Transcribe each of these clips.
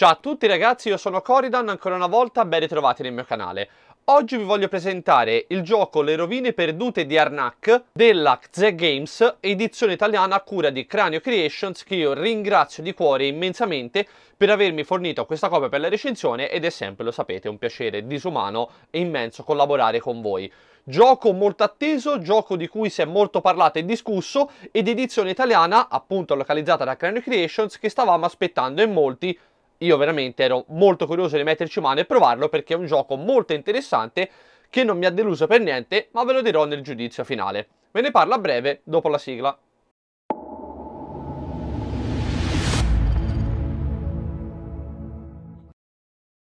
Ciao a tutti ragazzi, io sono Coridan, ancora una volta ben ritrovati nel mio canale. Oggi vi voglio presentare il gioco Le rovine perdute di Arnak della Xe Games, edizione italiana a cura di Cranio Creations, che io ringrazio di cuore immensamente per avermi fornito questa copia per la recensione ed è sempre, lo sapete, un piacere disumano e immenso collaborare con voi. Gioco molto atteso, gioco di cui si è molto parlato e discusso ed edizione italiana, appunto localizzata da Cranio Creations, che stavamo aspettando in molti io veramente ero molto curioso di metterci mano e provarlo perché è un gioco molto interessante che non mi ha deluso per niente, ma ve lo dirò nel giudizio finale. Ve ne parlo a breve dopo la sigla.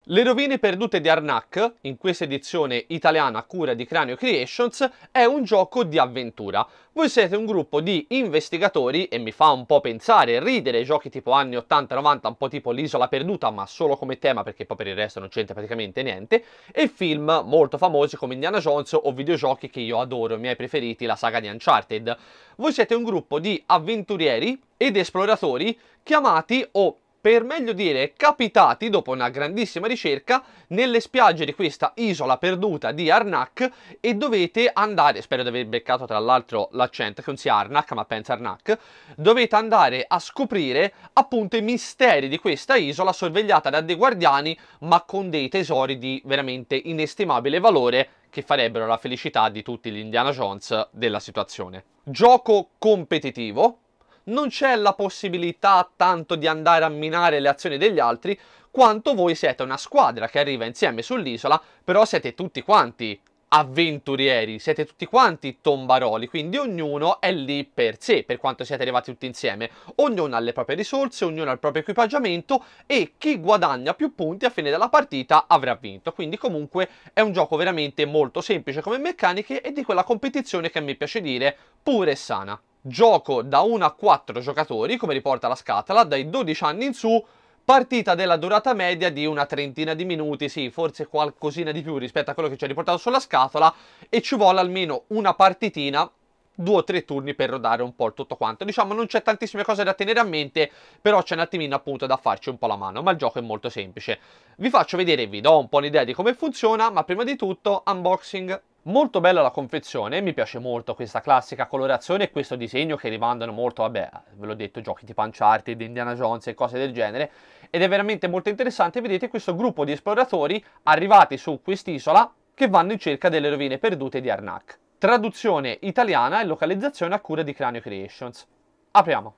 Le rovine perdute di Arnak, in questa edizione italiana a cura di Cranio Creations, è un gioco di avventura. Voi siete un gruppo di investigatori, e mi fa un po' pensare e ridere ai giochi tipo anni 80-90, un po' tipo l'isola perduta, ma solo come tema perché poi per il resto non c'entra praticamente niente, e film molto famosi come Indiana Jones o videogiochi che io adoro, i miei preferiti, la saga di Uncharted. Voi siete un gruppo di avventurieri ed esploratori chiamati o per meglio dire capitati dopo una grandissima ricerca nelle spiagge di questa isola perduta di Arnak e dovete andare, spero di aver beccato tra l'altro l'accento che non sia Arnak ma pensa Arnak, dovete andare a scoprire appunto i misteri di questa isola sorvegliata da dei guardiani ma con dei tesori di veramente inestimabile valore che farebbero la felicità di tutti gli Indiana Jones della situazione. Gioco competitivo, non c'è la possibilità tanto di andare a minare le azioni degli altri, quanto voi siete una squadra che arriva insieme sull'isola, però siete tutti quanti avventurieri, siete tutti quanti tombaroli, quindi ognuno è lì per sé, per quanto siete arrivati tutti insieme. Ognuno ha le proprie risorse, ognuno ha il proprio equipaggiamento e chi guadagna più punti a fine della partita avrà vinto. Quindi comunque è un gioco veramente molto semplice come meccaniche e di quella competizione che a me piace dire pure sana gioco da 1 a 4 giocatori, come riporta la scatola, dai 12 anni in su, partita della durata media di una trentina di minuti, sì, forse qualcosina di più rispetto a quello che ci ha riportato sulla scatola, e ci vuole almeno una partitina due o tre turni per rodare un po' il tutto quanto. Diciamo non c'è tantissime cose da tenere a mente, però c'è un attimino appunto da farci un po' la mano, ma il gioco è molto semplice. Vi faccio vedere, vi do un po' un'idea di come funziona, ma prima di tutto unboxing Molto bella la confezione, mi piace molto questa classica colorazione e questo disegno che rimandano molto, vabbè, ve l'ho detto, giochi di tipo di Indiana Jones e cose del genere. Ed è veramente molto interessante, vedete questo gruppo di esploratori arrivati su quest'isola che vanno in cerca delle rovine perdute di Arnak. Traduzione italiana e localizzazione a cura di Cranio Creations. Apriamo.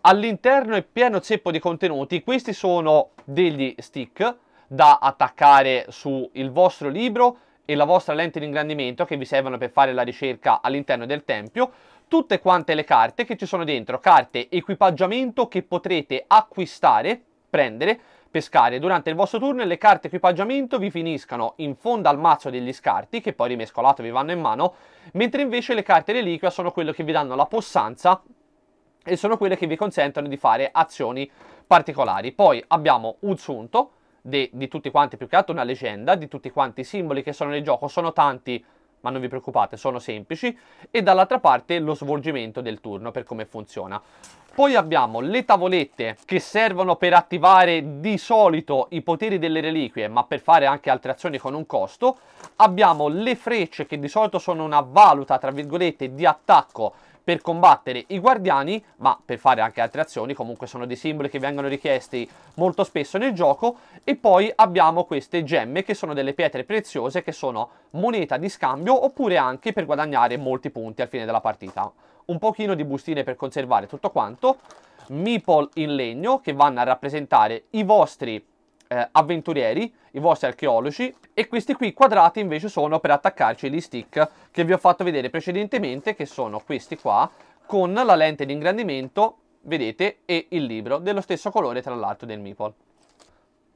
All'interno è pieno zeppo di contenuti, questi sono degli stick da attaccare sul vostro libro, e la vostra lente di ingrandimento che vi servono per fare la ricerca all'interno del tempio, tutte quante le carte che ci sono dentro, carte equipaggiamento che potrete acquistare, prendere, pescare durante il vostro turno e le carte equipaggiamento vi finiscano in fondo al mazzo degli scarti che poi rimescolato vi vanno in mano, mentre invece le carte reliquia sono quelle che vi danno la possanza e sono quelle che vi consentono di fare azioni particolari. Poi abbiamo un sunto di, di, tutti quanti, più che altro una leggenda, di tutti quanti i simboli che sono nel gioco, sono tanti, ma non vi preoccupate, sono semplici, e dall'altra parte lo svolgimento del turno per come funziona. Poi abbiamo le tavolette che servono per attivare di solito i poteri delle reliquie, ma per fare anche altre azioni con un costo. Abbiamo le frecce che di solito sono una valuta, tra virgolette, di attacco per combattere i guardiani, ma per fare anche altre azioni, comunque sono dei simboli che vengono richiesti molto spesso nel gioco, e poi abbiamo queste gemme che sono delle pietre preziose che sono moneta di scambio oppure anche per guadagnare molti punti al fine della partita. Un pochino di bustine per conservare tutto quanto, meeple in legno che vanno a rappresentare i vostri eh, avventurieri, i vostri archeologi e questi qui quadrati invece sono per attaccarci gli stick che vi ho fatto vedere precedentemente che sono questi qua con la lente di ingrandimento, vedete, e il libro dello stesso colore tra l'altro del Meeple.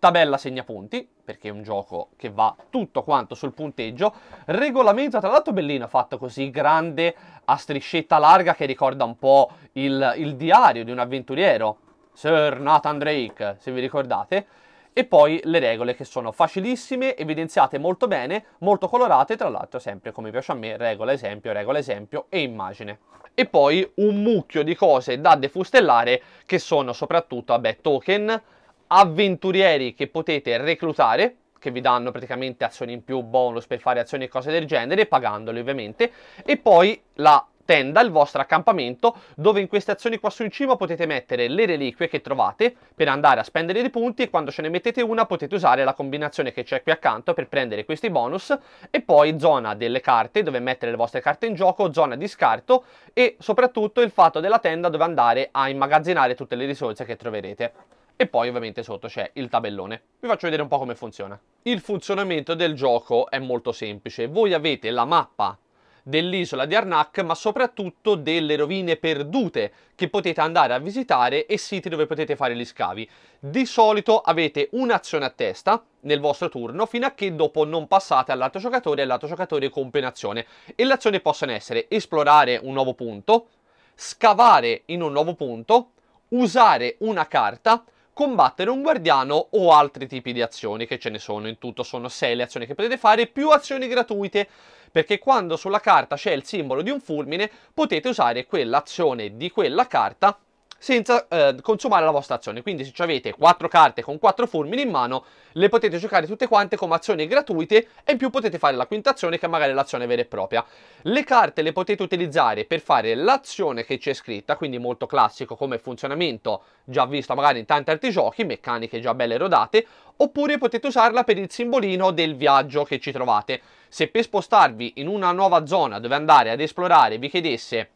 Tabella segnapunti, perché è un gioco che va tutto quanto sul punteggio. Regolamento, tra l'altro bellino, fatto così grande, a striscetta larga, che ricorda un po' il, il diario di un avventuriero. Sir Nathan Drake, se vi ricordate e poi le regole che sono facilissime, evidenziate molto bene, molto colorate, tra l'altro sempre come piace a me, regola esempio, regola esempio e immagine. E poi un mucchio di cose da defustellare che sono soprattutto, vabbè, token, avventurieri che potete reclutare, che vi danno praticamente azioni in più, bonus per fare azioni e cose del genere, pagandoli ovviamente, e poi la tenda, il vostro accampamento, dove in queste azioni qua su in cima potete mettere le reliquie che trovate per andare a spendere dei punti e quando ce ne mettete una potete usare la combinazione che c'è qui accanto per prendere questi bonus e poi zona delle carte dove mettere le vostre carte in gioco, zona di scarto e soprattutto il fatto della tenda dove andare a immagazzinare tutte le risorse che troverete e poi ovviamente sotto c'è il tabellone. Vi faccio vedere un po' come funziona. Il funzionamento del gioco è molto semplice, voi avete la mappa dell'isola di Arnak, ma soprattutto delle rovine perdute che potete andare a visitare e siti dove potete fare gli scavi. Di solito avete un'azione a testa nel vostro turno fino a che dopo non passate all'altro giocatore e l'altro giocatore compie un'azione. E le azioni possono essere esplorare un nuovo punto, scavare in un nuovo punto, usare una carta combattere un guardiano o altri tipi di azioni, che ce ne sono in tutto, sono 6 le azioni che potete fare, più azioni gratuite, perché quando sulla carta c'è il simbolo di un fulmine potete usare quell'azione di quella carta senza eh, consumare la vostra azione. Quindi se avete 4 carte con 4 fulmini in mano, le potete giocare tutte quante come azioni gratuite e in più potete fare la quinta azione che è magari è l'azione vera e propria. Le carte le potete utilizzare per fare l'azione che c'è scritta, quindi molto classico come funzionamento, già visto magari in tanti altri giochi, meccaniche già belle rodate, oppure potete usarla per il simbolino del viaggio che ci trovate. Se per spostarvi in una nuova zona dove andare ad esplorare vi chiedesse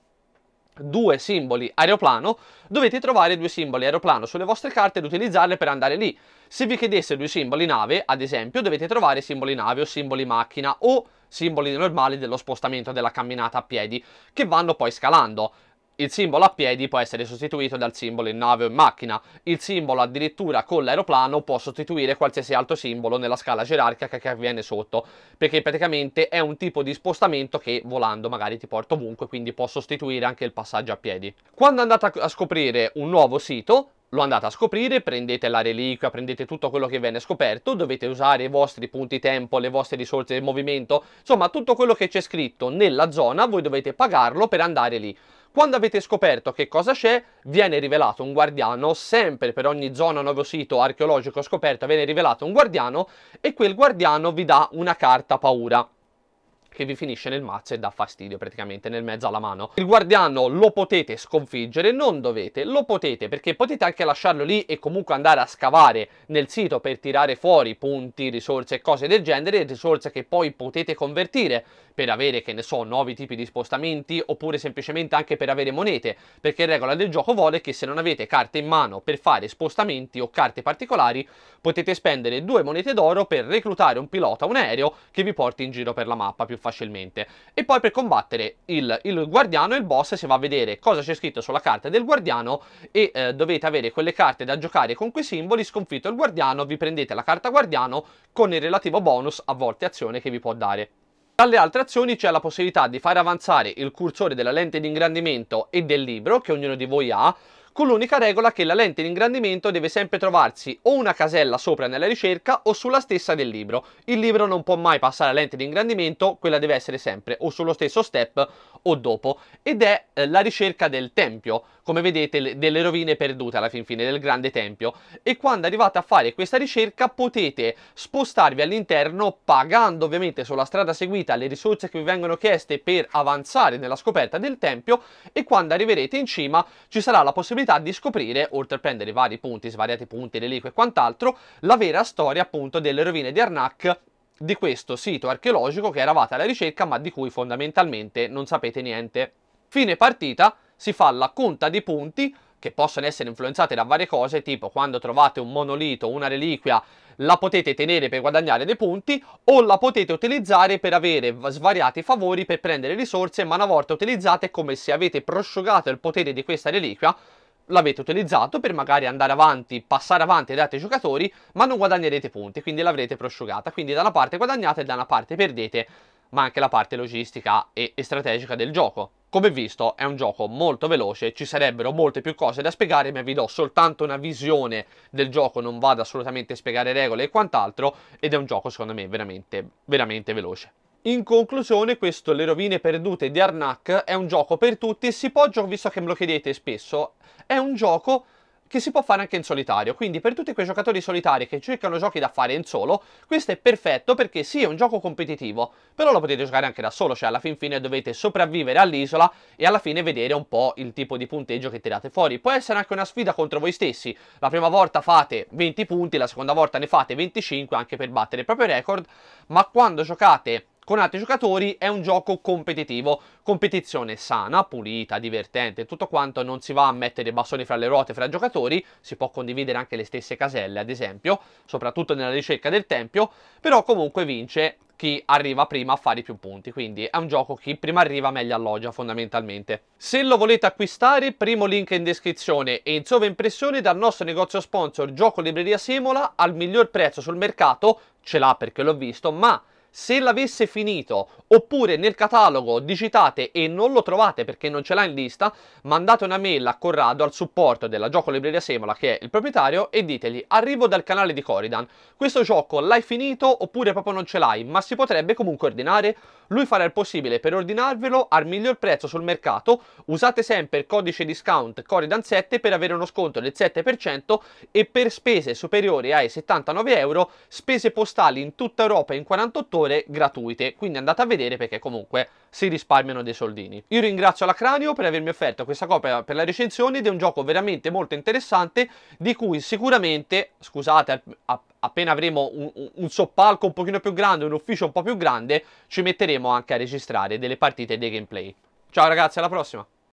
due simboli aeroplano, dovete trovare due simboli aeroplano sulle vostre carte ed utilizzarle per andare lì. Se vi chiedesse due simboli nave, ad esempio, dovete trovare simboli nave o simboli macchina o simboli normali dello spostamento della camminata a piedi, che vanno poi scalando. Il simbolo a piedi può essere sostituito dal simbolo in nave o in macchina. Il simbolo addirittura con l'aeroplano può sostituire qualsiasi altro simbolo nella scala gerarchica che avviene sotto, perché praticamente è un tipo di spostamento che volando magari ti porta ovunque, quindi può sostituire anche il passaggio a piedi. Quando andate a scoprire un nuovo sito, lo andate a scoprire, prendete la reliquia, prendete tutto quello che viene scoperto, dovete usare i vostri punti tempo, le vostre risorse di movimento, insomma tutto quello che c'è scritto nella zona voi dovete pagarlo per andare lì. Quando avete scoperto che cosa c'è, viene rivelato un guardiano, sempre per ogni zona, nuovo sito archeologico scoperto, viene rivelato un guardiano e quel guardiano vi dà una carta paura che vi finisce nel mazzo e dà fastidio praticamente nel mezzo alla mano. Il guardiano lo potete sconfiggere, non dovete, lo potete perché potete anche lasciarlo lì e comunque andare a scavare nel sito per tirare fuori punti, risorse e cose del genere, risorse che poi potete convertire per avere, che ne so, nuovi tipi di spostamenti oppure semplicemente anche per avere monete, perché la regola del gioco vuole che se non avete carte in mano per fare spostamenti o carte particolari, potete spendere due monete d'oro per reclutare un pilota, un aereo che vi porti in giro per la mappa più facilmente facilmente. E poi per combattere il, il guardiano e il boss si va a vedere cosa c'è scritto sulla carta del guardiano e eh, dovete avere quelle carte da giocare con quei simboli, sconfitto il guardiano, vi prendete la carta guardiano con il relativo bonus a volte azione che vi può dare. Dalle altre azioni c'è la possibilità di fare avanzare il cursore della lente di ingrandimento e del libro che ognuno di voi ha, con l'unica regola che la lente di ingrandimento deve sempre trovarsi o una casella sopra nella ricerca o sulla stessa del libro. Il libro non può mai passare la lente di ingrandimento, quella deve essere sempre o sullo stesso step o dopo, ed è eh, la ricerca del tempio come vedete, delle rovine perdute alla fin fine del grande tempio. E quando arrivate a fare questa ricerca potete spostarvi all'interno pagando ovviamente sulla strada seguita le risorse che vi vengono chieste per avanzare nella scoperta del tempio e quando arriverete in cima ci sarà la possibilità di scoprire, oltre a prendere vari punti, svariati punti, reliquie e quant'altro, la vera storia appunto delle rovine di Arnak di questo sito archeologico che eravate alla ricerca ma di cui fondamentalmente non sapete niente. Fine partita, si fa la conta di punti che possono essere influenzate da varie cose, tipo quando trovate un monolito, una reliquia, la potete tenere per guadagnare dei punti o la potete utilizzare per avere svariati favori per prendere risorse, ma una volta utilizzate come se avete prosciugato il potere di questa reliquia, l'avete utilizzato per magari andare avanti, passare avanti ad altri giocatori, ma non guadagnerete punti, quindi l'avrete prosciugata, quindi da una parte guadagnate e da una parte perdete ma anche la parte logistica e, strategica del gioco. Come visto è un gioco molto veloce, ci sarebbero molte più cose da spiegare, ma vi do soltanto una visione del gioco, non vado assolutamente a spiegare regole e quant'altro, ed è un gioco secondo me veramente, veramente veloce. In conclusione, questo Le rovine perdute di Arnak è un gioco per tutti, e si può giocare, visto che me lo chiedete spesso, è un gioco che si può fare anche in solitario. Quindi per tutti quei giocatori solitari che cercano giochi da fare in solo, questo è perfetto perché sì, è un gioco competitivo, però lo potete giocare anche da solo, cioè alla fin fine dovete sopravvivere all'isola e alla fine vedere un po' il tipo di punteggio che tirate fuori. Può essere anche una sfida contro voi stessi. La prima volta fate 20 punti, la seconda volta ne fate 25 anche per battere il proprio record, ma quando giocate con altri giocatori è un gioco competitivo, competizione sana, pulita, divertente, tutto quanto, non si va a mettere i bastoni fra le ruote fra giocatori, si può condividere anche le stesse caselle ad esempio, soprattutto nella ricerca del tempio, però comunque vince chi arriva prima a fare i più punti, quindi è un gioco chi prima arriva meglio alloggia fondamentalmente. Se lo volete acquistare, primo link in descrizione e in sovraimpressione dal nostro negozio sponsor Gioco Libreria Semola al miglior prezzo sul mercato, ce l'ha perché l'ho visto, ma se l'avesse finito oppure nel catalogo digitate e non lo trovate perché non ce l'ha in lista, mandate una mail a Corrado al supporto della gioco libreria Semola che è il proprietario e ditegli arrivo dal canale di Coridan, questo gioco l'hai finito oppure proprio non ce l'hai ma si potrebbe comunque ordinare? Lui farà il possibile per ordinarvelo al miglior prezzo sul mercato, usate sempre il codice discount Coridan7 per avere uno sconto del 7% e per spese superiori ai 79 euro, spese postali in tutta Europa in 48 ore gratuite, quindi andate a vedere perché comunque si risparmiano dei soldini. Io ringrazio la Cranio per avermi offerto questa copia per la recensione ed è un gioco veramente molto interessante di cui sicuramente, scusate, appena avremo un, un soppalco un pochino più grande, un ufficio un po' più grande, ci metteremo anche a registrare delle partite e dei gameplay. Ciao ragazzi, alla prossima!